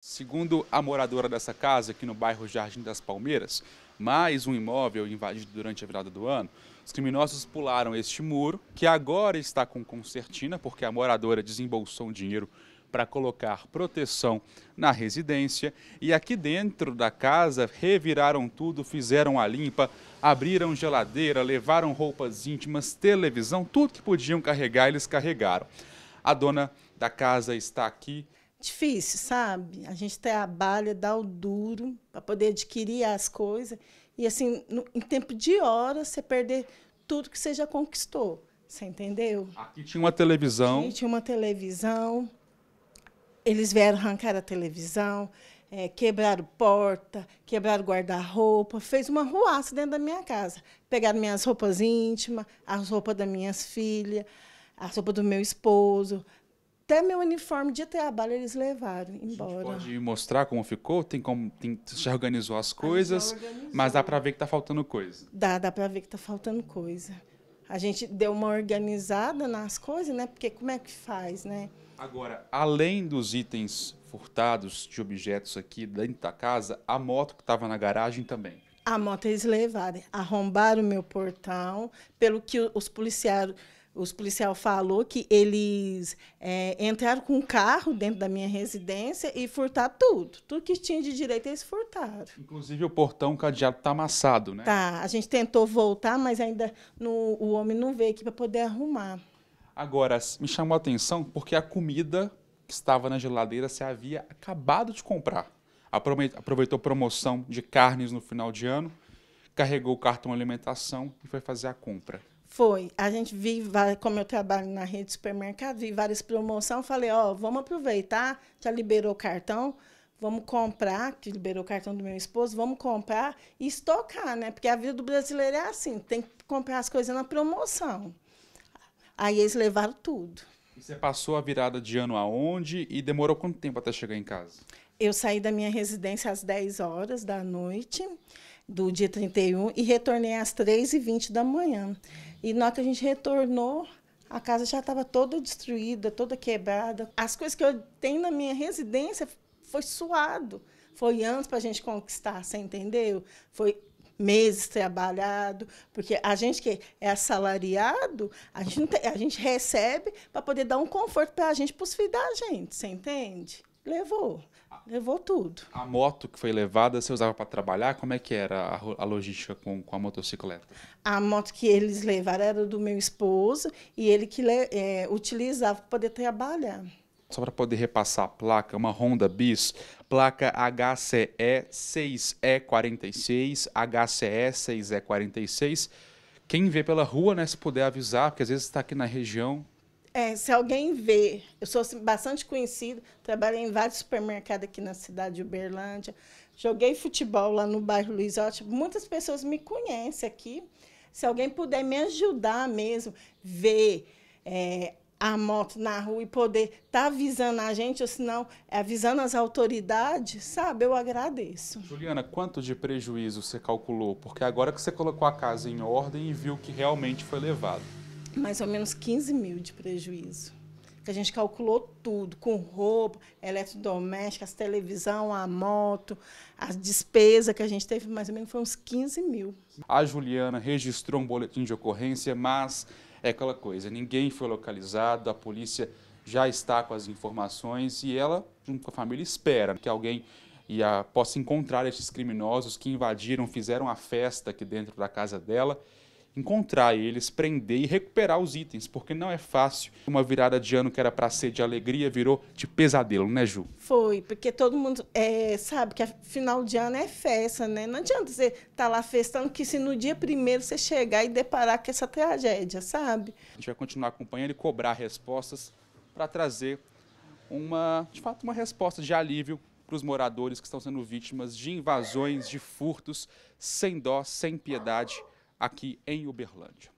Segundo a moradora dessa casa, aqui no bairro Jardim das Palmeiras, mais um imóvel invadido durante a virada do ano, os criminosos pularam este muro, que agora está com concertina, porque a moradora desembolsou um dinheiro para colocar proteção na residência. E aqui dentro da casa, reviraram tudo, fizeram a limpa, abriram geladeira, levaram roupas íntimas, televisão, tudo que podiam carregar, eles carregaram. A dona da casa está aqui difícil, sabe? A gente trabalha, dá o duro para poder adquirir as coisas. E assim, no, em tempo de horas, você perder tudo que você já conquistou. Você entendeu? Aqui tinha uma televisão. Aqui tinha uma televisão. Eles vieram arrancar a televisão, é, quebraram porta, quebraram guarda-roupa, fez uma ruaça dentro da minha casa. Pegaram minhas roupas íntimas, as roupas das minhas filhas, a roupa do meu esposo, até meu uniforme de trabalho eles levaram embora. pode mostrar como ficou? Tem como tem, já organizou as coisas, organizou. mas dá para ver que está faltando coisa. Dá, dá para ver que está faltando coisa. A gente deu uma organizada nas coisas, né? Porque como é que faz, né? Agora, além dos itens furtados de objetos aqui dentro da casa, a moto que estava na garagem também. A moto eles levaram, arrombaram o meu portão, pelo que os policiais os policial falou que eles é, entraram com um carro dentro da minha residência e furtaram tudo. Tudo que tinha de direito eles furtaram. Inclusive o portão cadeado está amassado, né? Tá. A gente tentou voltar, mas ainda no, o homem não veio aqui para poder arrumar. Agora, me chamou a atenção porque a comida que estava na geladeira se havia acabado de comprar. Aproveitou promoção de carnes no final de ano, carregou o cartão alimentação e foi fazer a compra. Foi. A gente vi, como eu trabalho na rede de supermercado, vi várias promoções. Falei, ó, oh, vamos aproveitar, já liberou o cartão, vamos comprar, que liberou o cartão do meu esposo, vamos comprar e estocar, né? Porque a vida do brasileiro é assim, tem que comprar as coisas na promoção. Aí eles levaram tudo. E você passou a virada de ano aonde e demorou quanto tempo até chegar em casa? Eu saí da minha residência às 10 horas da noite do dia 31 e retornei às 3h20 da manhã. E na hora que a gente retornou, a casa já estava toda destruída, toda quebrada. As coisas que eu tenho na minha residência foi suado. Foi anos para a gente conquistar, você entendeu? Foi meses trabalhado, porque a gente que é assalariado, a gente, a gente recebe para poder dar um conforto para a gente, para os filhos da gente, você entende? Levou levou tudo. A moto que foi levada, você usava para trabalhar? Como é que era a, a logística com, com, a motocicleta? A moto que eles levaram era do meu esposo e ele que é, utilizava para poder trabalhar. Só para poder repassar a placa, uma Honda Bis, placa HCE6E46, HCE6E46. Quem vê pela rua, né, se puder avisar, porque às vezes está aqui na região, é, se alguém vê, eu sou assim, bastante conhecido, trabalhei em vários supermercados aqui na cidade de Uberlândia, joguei futebol lá no bairro Luiz Ótimo, muitas pessoas me conhecem aqui. Se alguém puder me ajudar mesmo, ver é, a moto na rua e poder estar tá avisando a gente, ou se não, é avisando as autoridades, sabe? Eu agradeço. Juliana, quanto de prejuízo você calculou? Porque agora que você colocou a casa em ordem e viu que realmente foi levado mais ou menos 15 mil de prejuízo. Que a gente calculou tudo, com roupa, eletrodomésticas, televisão, a moto, a despesa que a gente teve, mais ou menos, foi uns 15 mil. A Juliana registrou um boletim de ocorrência, mas é aquela coisa, ninguém foi localizado, a polícia já está com as informações e ela, junto com a família, espera que alguém possa encontrar esses criminosos que invadiram, fizeram a festa aqui dentro da casa dela encontrar eles, prender e recuperar os itens, porque não é fácil. Uma virada de ano que era para ser de alegria virou de pesadelo, né, Ju? Foi, porque todo mundo é, sabe que final de ano é festa, né? Não adianta você estar tá lá festando, que se no dia primeiro você chegar e deparar com essa tragédia, sabe? A gente vai continuar acompanhando e cobrar respostas para trazer uma, de fato, uma resposta de alívio para os moradores que estão sendo vítimas de invasões, de furtos, sem dó, sem piedade aqui em Uberlândia.